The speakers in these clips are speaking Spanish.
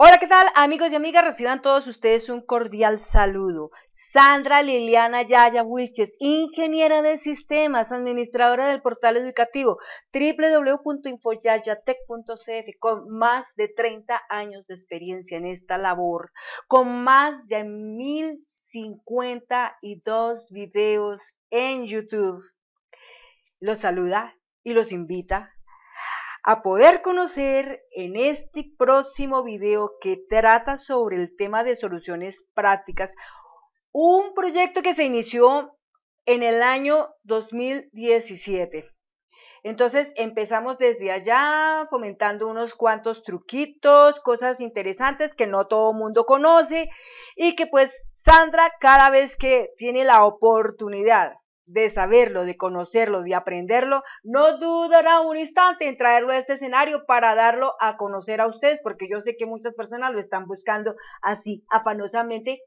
Hola, ¿qué tal amigos y amigas? Reciban todos ustedes un cordial saludo. Sandra Liliana Yaya Wilches, ingeniera de sistemas, administradora del portal educativo www.infoyayatech.cf, con más de 30 años de experiencia en esta labor, con más de 1052 videos en YouTube. Los saluda y los invita a poder conocer en este próximo video que trata sobre el tema de soluciones prácticas, un proyecto que se inició en el año 2017. Entonces empezamos desde allá fomentando unos cuantos truquitos, cosas interesantes que no todo mundo conoce y que pues Sandra cada vez que tiene la oportunidad de saberlo, de conocerlo, de aprenderlo, no dudará un instante en traerlo a este escenario para darlo a conocer a ustedes, porque yo sé que muchas personas lo están buscando así afanosamente.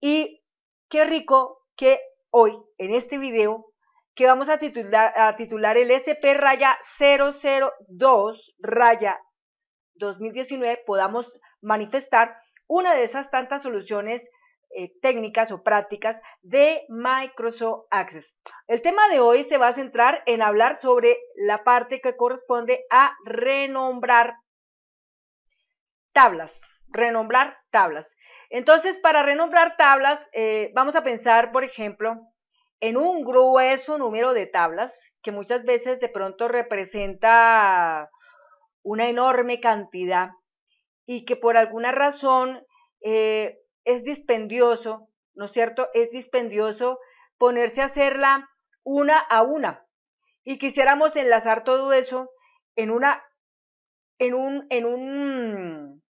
Y qué rico que hoy, en este video, que vamos a titular, a titular el SP raya 002 raya 2019, podamos manifestar una de esas tantas soluciones eh, técnicas o prácticas de Microsoft Access. El tema de hoy se va a centrar en hablar sobre la parte que corresponde a renombrar tablas. Renombrar tablas. Entonces, para renombrar tablas, eh, vamos a pensar, por ejemplo, en un grueso número de tablas que muchas veces de pronto representa una enorme cantidad y que por alguna razón eh, es dispendioso, ¿no es cierto? Es dispendioso ponerse a hacerla una a una. Y quisiéramos enlazar todo eso en una en un en un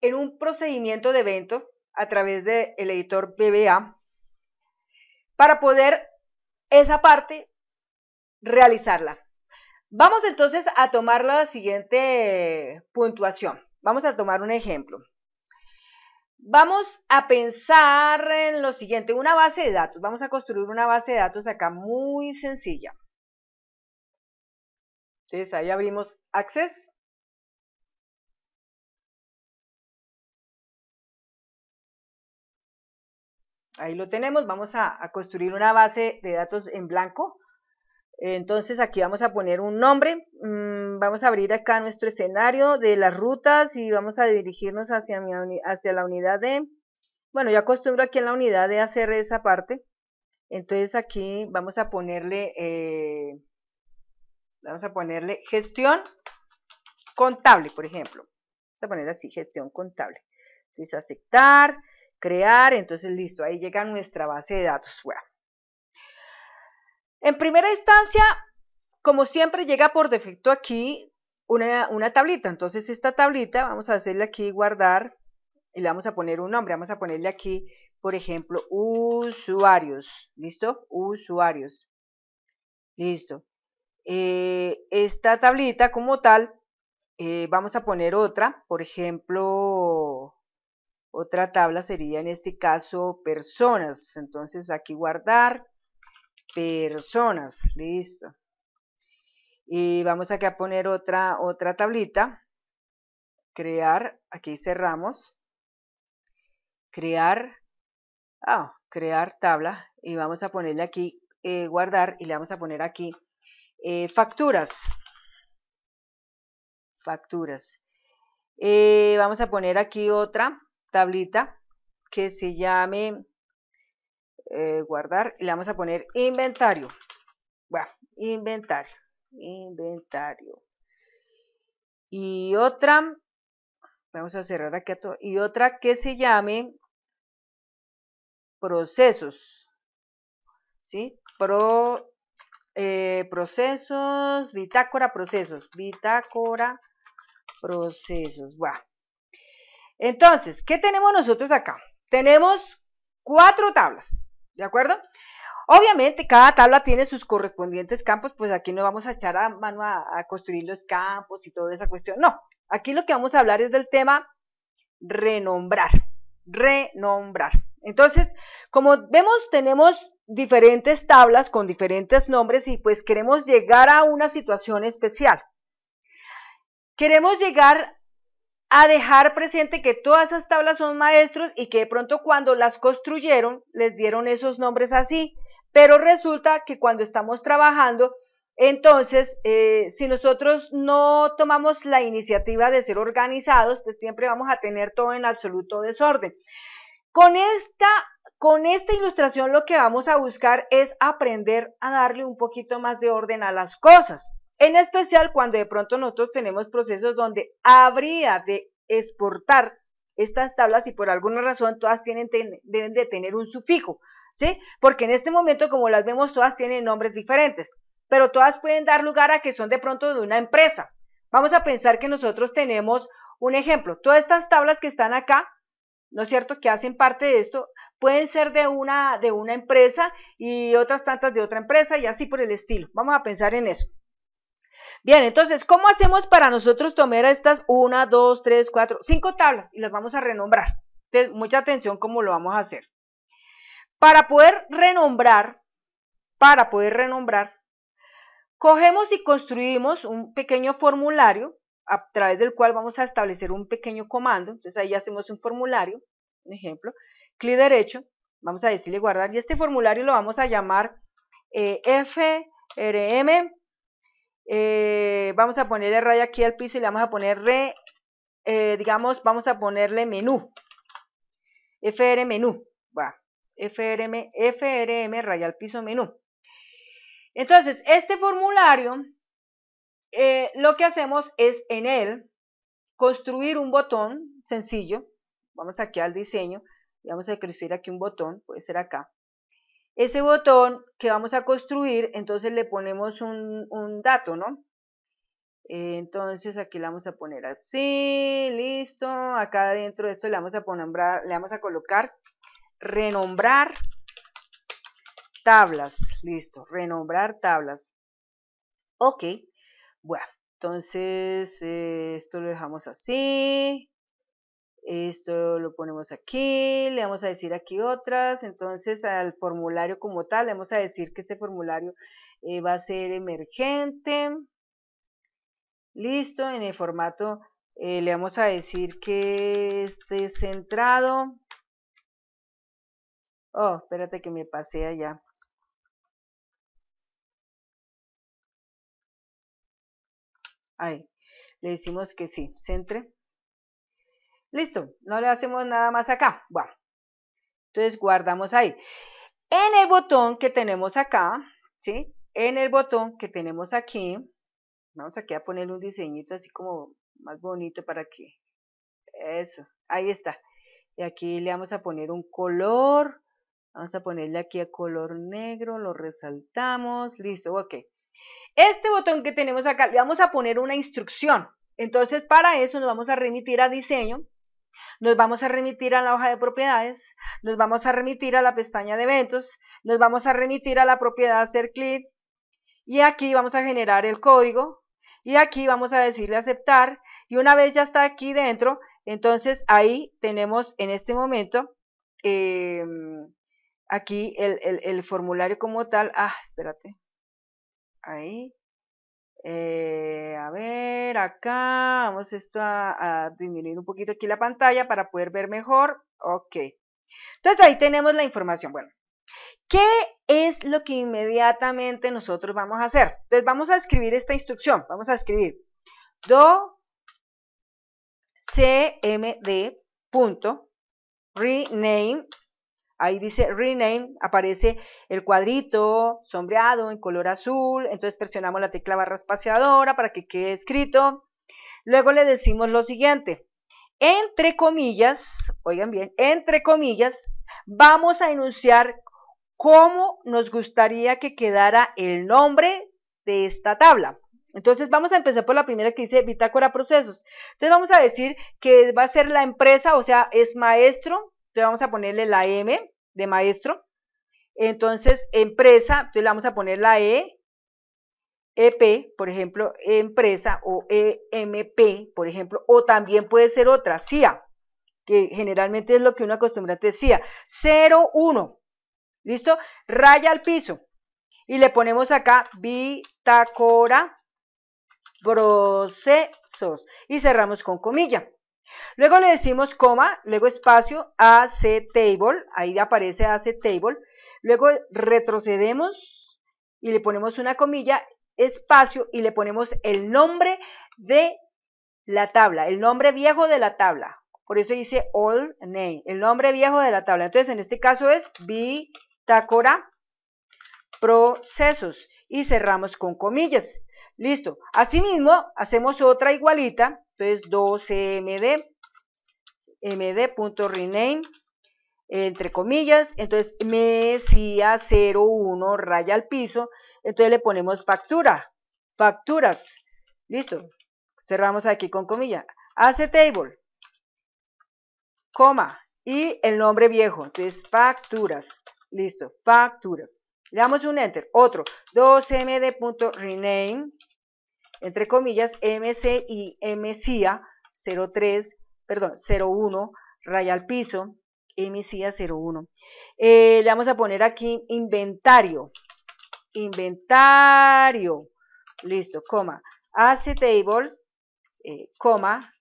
en un procedimiento de evento a través del editor BBA para poder esa parte realizarla. Vamos entonces a tomar la siguiente puntuación. Vamos a tomar un ejemplo. Vamos a pensar en lo siguiente, una base de datos. Vamos a construir una base de datos acá muy sencilla. Entonces ahí abrimos Access. Ahí lo tenemos. Vamos a, a construir una base de datos en blanco entonces aquí vamos a poner un nombre, mm, vamos a abrir acá nuestro escenario de las rutas y vamos a dirigirnos hacia, hacia la unidad de, bueno yo acostumbro aquí en la unidad de hacer esa parte, entonces aquí vamos a ponerle, eh, vamos a ponerle gestión contable por ejemplo, vamos a poner así gestión contable, entonces aceptar, crear, entonces listo, ahí llega nuestra base de datos, bueno. En primera instancia, como siempre, llega por defecto aquí una, tablita. Entonces esta tablita vamos a hacerle aquí guardar y le vamos a poner un nombre. Vamos a ponerle aquí, por ejemplo, usuarios. ¿Listo? Usuarios. Listo. Eh, esta tablita como tal, eh, vamos a poner otra, por ejemplo, otra tabla sería en este caso personas. Entonces aquí guardar, personas. Listo. Y vamos aquí a poner otra, otra tablita. Crear, aquí cerramos. Crear, ah, crear tabla. Y vamos a ponerle aquí eh, guardar y le vamos a poner aquí eh, facturas. Facturas. Eh, vamos a poner aquí otra tablita que se llame eh, guardar y le vamos a poner inventario. Bueno, inventario, inventario. Y otra, vamos a cerrar aquí a todo, y otra que se llame procesos, ¿sí? Pro, eh, procesos, bitácora, procesos, bitácora, procesos, Entonces, ¿qué tenemos nosotros acá? Tenemos cuatro tablas. ¿De acuerdo? Obviamente, cada tabla tiene sus correspondientes campos, pues aquí no vamos a echar a mano a, construir los campos y toda esa cuestión. No, aquí lo que vamos a hablar es del tema renombrar, renombrar. Entonces, como vemos, tenemos diferentes tablas con diferentes nombres y pues queremos llegar a una situación especial. Queremos llegar a dejar presente que todas esas tablas son maestros y que de pronto cuando las construyeron les dieron esos nombres así, pero resulta que cuando estamos trabajando, entonces, eh, si nosotros no tomamos la iniciativa de ser organizados, pues siempre vamos a tener todo en absoluto desorden. Con esta, con esta ilustración lo que vamos a buscar es aprender a darle un poquito más de orden a las cosas. En especial cuando de pronto nosotros tenemos procesos donde habría de exportar estas tablas y por alguna razón todas tienen, deben de tener un sufijo, ¿sí? Porque en este momento, como las vemos, todas tienen nombres diferentes, pero todas pueden dar lugar a que son de pronto de una empresa. Vamos a pensar que nosotros tenemos un ejemplo. Todas estas tablas que están acá, ¿no es cierto?, que hacen parte de esto, pueden ser de una, de una empresa y otras tantas de otra empresa y así por el estilo. Vamos a pensar en eso. Bien, entonces, ¿cómo hacemos para nosotros tomar estas 1, 2, 3, 4, 5 tablas? Y las vamos a renombrar. Entonces, mucha atención cómo lo vamos a hacer. Para poder renombrar, para poder renombrar, cogemos y construimos un pequeño formulario a través del cual vamos a establecer un pequeño comando. Entonces ahí hacemos un formulario, un ejemplo, clic derecho, vamos a decirle guardar y este formulario lo vamos a llamar eh, frm eh, vamos a ponerle raya aquí al piso y le vamos a poner eh, digamos, vamos a ponerle menú, FR menú, va, FRM, FRM raya al piso menú. Entonces, este formulario, eh, lo que hacemos es en él construir un botón sencillo, vamos aquí al diseño, y vamos a crecer aquí un botón, puede ser acá, ese botón que vamos a construir, entonces le ponemos un, dato, ¿no? Entonces aquí le vamos a poner así, listo. Acá dentro de esto le vamos a, le vamos a colocar renombrar tablas. Listo, renombrar tablas. Ok, bueno, entonces eh, esto lo dejamos así esto lo ponemos aquí, le vamos a decir aquí otras, entonces al formulario como tal, le vamos a decir que este formulario eh, va a ser emergente, listo, en el formato eh, le vamos a decir que esté centrado, oh, espérate que me pase allá, ahí, le decimos que sí, centre, Listo, no le hacemos nada más acá. Bueno, entonces guardamos ahí. En el botón que tenemos acá, ¿sí? En el botón que tenemos aquí, vamos aquí a poner un diseñito así como más bonito para que... Eso, ahí está. Y aquí le vamos a poner un color. Vamos a ponerle aquí a color negro, lo resaltamos. Listo, ok. Este botón que tenemos acá, le vamos a poner una instrucción. Entonces, para eso nos vamos a remitir a diseño, nos vamos a remitir a la hoja de propiedades, nos vamos a remitir a la pestaña de eventos, nos vamos a remitir a la propiedad hacer clic y aquí vamos a generar el código y aquí vamos a decirle aceptar y una vez ya está aquí dentro, entonces ahí tenemos en este momento em, aquí el, el, el, formulario como tal, ah, espérate, ahí, eh, a ver, acá vamos esto a, disminuir un poquito aquí la pantalla para poder ver mejor. Ok. Entonces ahí tenemos la información. Bueno, ¿qué es lo que inmediatamente nosotros vamos a hacer? Entonces vamos a escribir esta instrucción. Vamos a escribir do cmd rename Ahí dice rename, aparece el cuadrito sombreado en color azul, entonces presionamos la tecla barra espaciadora para que quede escrito. Luego le decimos lo siguiente, entre comillas, oigan bien, entre comillas, vamos a enunciar cómo nos gustaría que quedara el nombre de esta tabla. Entonces vamos a empezar por la primera que dice bitácora procesos. Entonces vamos a decir que va a ser la empresa, o sea, es maestro entonces vamos a ponerle la M de maestro, entonces empresa, entonces le vamos a poner la E, EP, por ejemplo, empresa o EMP, por ejemplo, o también puede ser otra, CIA, que generalmente es lo que uno acostumbra, entonces CIA, 01, ¿listo? Raya al piso y le ponemos acá bitácora procesos y cerramos con comilla. Luego le decimos coma, luego espacio, AC table, ahí aparece AC table. Luego retrocedemos y le ponemos una comilla, espacio y le ponemos el nombre de la tabla, el nombre viejo de la tabla. Por eso dice all name, el nombre viejo de la tabla. Entonces en este caso es bitácora procesos y cerramos con comillas. Listo. Asimismo, hacemos otra igualita entonces, 12MD, md.rename, entre comillas, entonces MESIA01 raya al piso, entonces le ponemos factura, facturas, listo, cerramos aquí con comilla, hace table, coma, y el nombre viejo, entonces facturas, listo, facturas, le damos un enter, otro, 2md.rename, entre comillas, MC y MCIA 03, perdón, 01, raya piso, MCIA 01. Eh, le vamos a poner aquí inventario, inventario, listo, coma, AC table, eh, coma,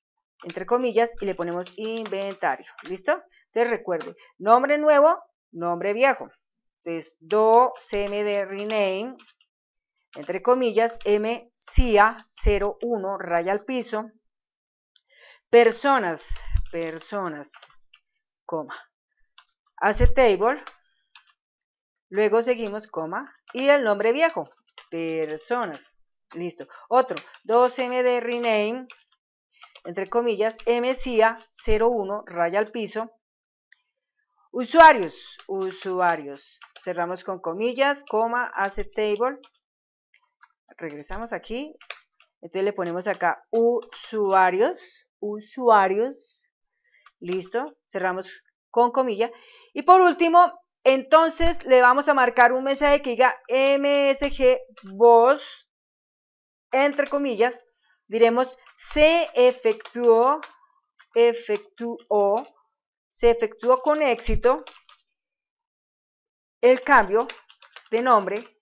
entre comillas, y le ponemos inventario, ¿listo? Entonces recuerde, nombre nuevo, nombre viejo. Entonces, do, cmd, rename, entre comillas, mca 01, raya al piso, personas, personas, coma, hace table, luego seguimos, coma, y el nombre viejo, personas, listo. Otro, 2 md rename, entre comillas, mca 01, raya al piso, usuarios, usuarios, cerramos con comillas, coma, hace table, regresamos aquí, entonces le ponemos acá usuarios, usuarios, listo, cerramos con comilla, y por último, entonces le vamos a marcar un mensaje que diga msg voz, entre comillas, diremos se efectuó, efectuó, se efectuó con éxito el cambio de nombre,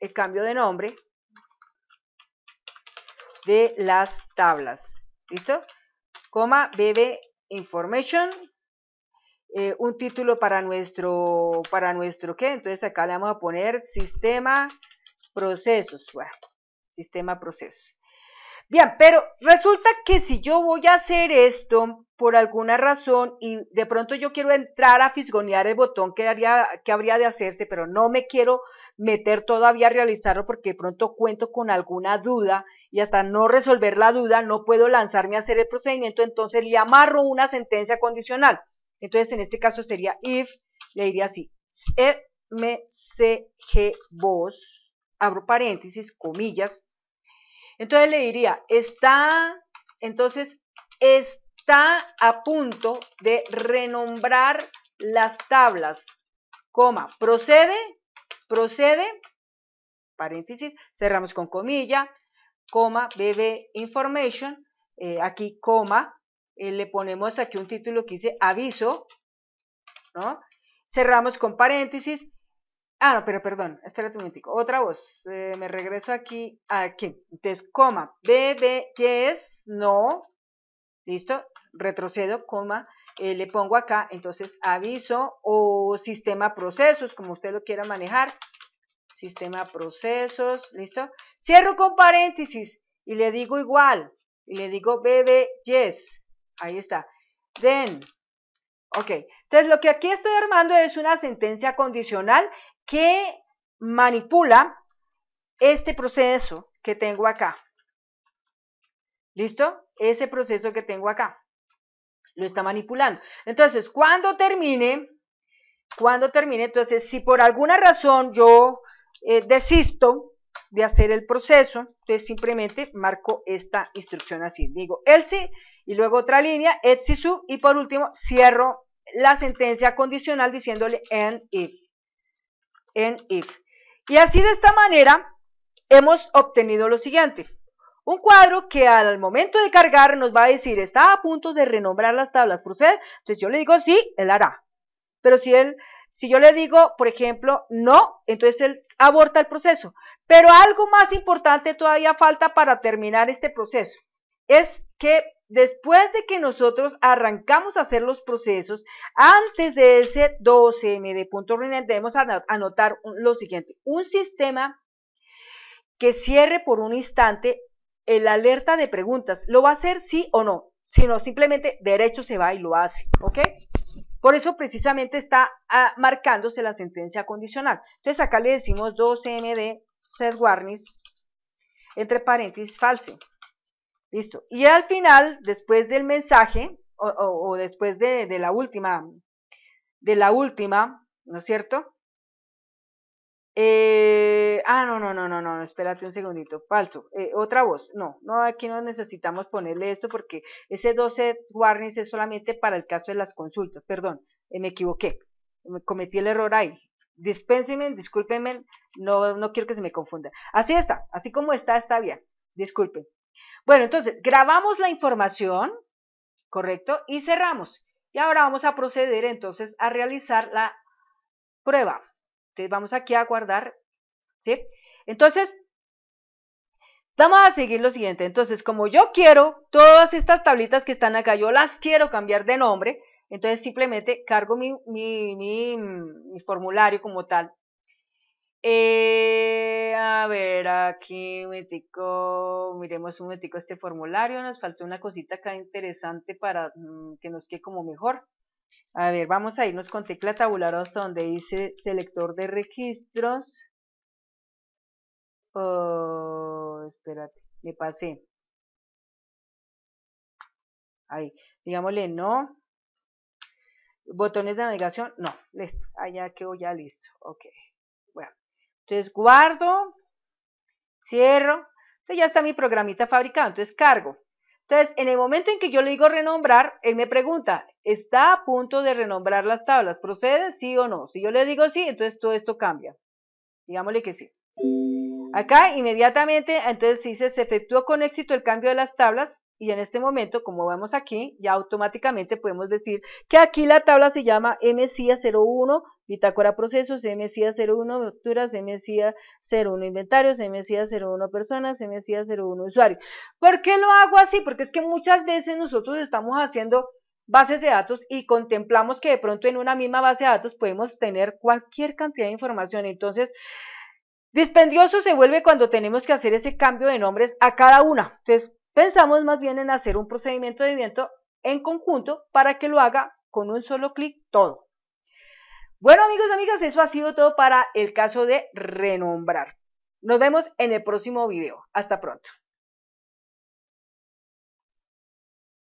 el cambio de nombre, de las tablas. ¿Listo? Coma BB Information. Eh, un título para nuestro, para nuestro, ¿qué? Entonces acá le vamos a poner sistema procesos. sistema procesos. Bien, pero resulta que si yo voy a hacer esto por alguna razón y de pronto yo quiero entrar a fisgonear el botón que, que habría de hacerse, pero no me quiero meter todavía a realizarlo porque de pronto cuento con alguna duda y hasta no resolver la duda no puedo lanzarme a hacer el procedimiento, entonces le amarro una sentencia condicional. Entonces en este caso sería if, le diría así, mcg abro paréntesis, comillas, entonces le diría, está, entonces, está a punto de renombrar las tablas, coma, procede, procede, paréntesis, cerramos con comilla, coma, bebé, Information, eh, aquí coma, eh, le ponemos aquí un título que dice aviso, Cerramos con paréntesis Ah, no, pero perdón, espérate un momentico. Otra voz. Eh, me regreso aquí, aquí. Entonces, coma, bebé, yes, no. ¿Listo? Retrocedo, coma, eh, le pongo acá, entonces aviso o sistema procesos, como usted lo quiera manejar. Sistema procesos, ¿listo? Cierro con paréntesis y le digo igual. Y le digo bebé, yes. Ahí está. Then, Ok, entonces lo que aquí estoy armando es una sentencia condicional que manipula este proceso que tengo acá. ¿Listo? Ese proceso que tengo acá. Lo está manipulando. Entonces, cuando termine, cuando termine, entonces, si por alguna razón yo eh, desisto de hacer el proceso, entonces simplemente marco esta instrucción así. Digo else y luego otra línea, else sub y por último cierro la sentencia condicional diciéndole and if en if. Y así de esta manera hemos obtenido lo siguiente. Un cuadro que al momento de cargar nos va a decir, está a punto de renombrar las tablas, usted Entonces yo le digo sí, él hará. Pero si él, si yo le digo, por ejemplo, no, entonces él aborta el proceso. Pero algo más importante todavía falta para terminar este proceso es que después de que nosotros arrancamos a hacer los procesos, antes de ese 12M de punto debemos anotar lo siguiente. Un sistema que cierre por un instante el alerta de preguntas. ¿Lo va a hacer sí o no? Sino simplemente derecho se va y lo hace, ¿ok? Por eso precisamente está ah, marcándose la sentencia condicional. Entonces acá le decimos 12 md set warnings, entre paréntesis, falso. Listo. Y al final, después del mensaje, o, después de, la última, de la última, ¿no es cierto? Eh, ah, no, no, no, no, no, espérate un segundito, falso, eh, otra voz, no, no, aquí no necesitamos ponerle esto porque ese 12 warnings es solamente para el caso de las consultas, perdón, eh, me equivoqué, cometí el error ahí, dispénsenme, discúlpenme, no, no quiero que se me confunda, así está, así como está, está bien, disculpen, bueno, entonces, grabamos la información, ¿correcto? Y cerramos. Y ahora vamos a proceder entonces a realizar la prueba. Entonces, vamos aquí a guardar, ¿sí? Entonces, vamos a seguir lo siguiente. Entonces, como yo quiero, todas estas tablitas que están acá, yo las quiero cambiar de nombre, entonces simplemente cargo mi, formulario como tal. Eh, a ver aquí, un metico, miremos un metico este formulario, nos faltó una cosita acá interesante para mm, que nos quede como mejor. A ver, vamos a irnos con tecla tabular hasta donde dice selector de registros. Oh, espérate, me pasé. Ahí, digámosle no. Botones de navegación, no, listo. Allá quedó ya listo. Ok, bueno. Entonces guardo, cierro. Entonces ya está mi programita fabricado. Entonces cargo. Entonces, en el momento en que yo le digo renombrar, él me pregunta, ¿está a punto de renombrar las tablas? ¿Procede? ¿Sí o no? Si yo le digo sí, entonces todo esto cambia. Digámosle que sí. Acá inmediatamente, entonces dice, se efectuó con éxito el cambio de las tablas y en este momento, como vemos aquí, ya automáticamente podemos decir que aquí la tabla se llama MSIA 01, bitácora procesos, mcia 01, facturas, mcia 01, inventarios, MSIA 01, personas, MSIA 01, usuarios. ¿Por qué lo hago así? Porque es que muchas veces nosotros estamos haciendo bases de datos y contemplamos que de pronto en una misma base de datos podemos tener cualquier cantidad de información. Entonces, dispendioso se vuelve cuando tenemos que hacer ese cambio de nombres a cada una. Entonces, Pensamos más bien en hacer un procedimiento de viento en conjunto para que lo haga con un solo clic todo. Bueno amigos, y amigas, eso ha sido todo para el caso de renombrar. Nos vemos en el próximo video. Hasta pronto.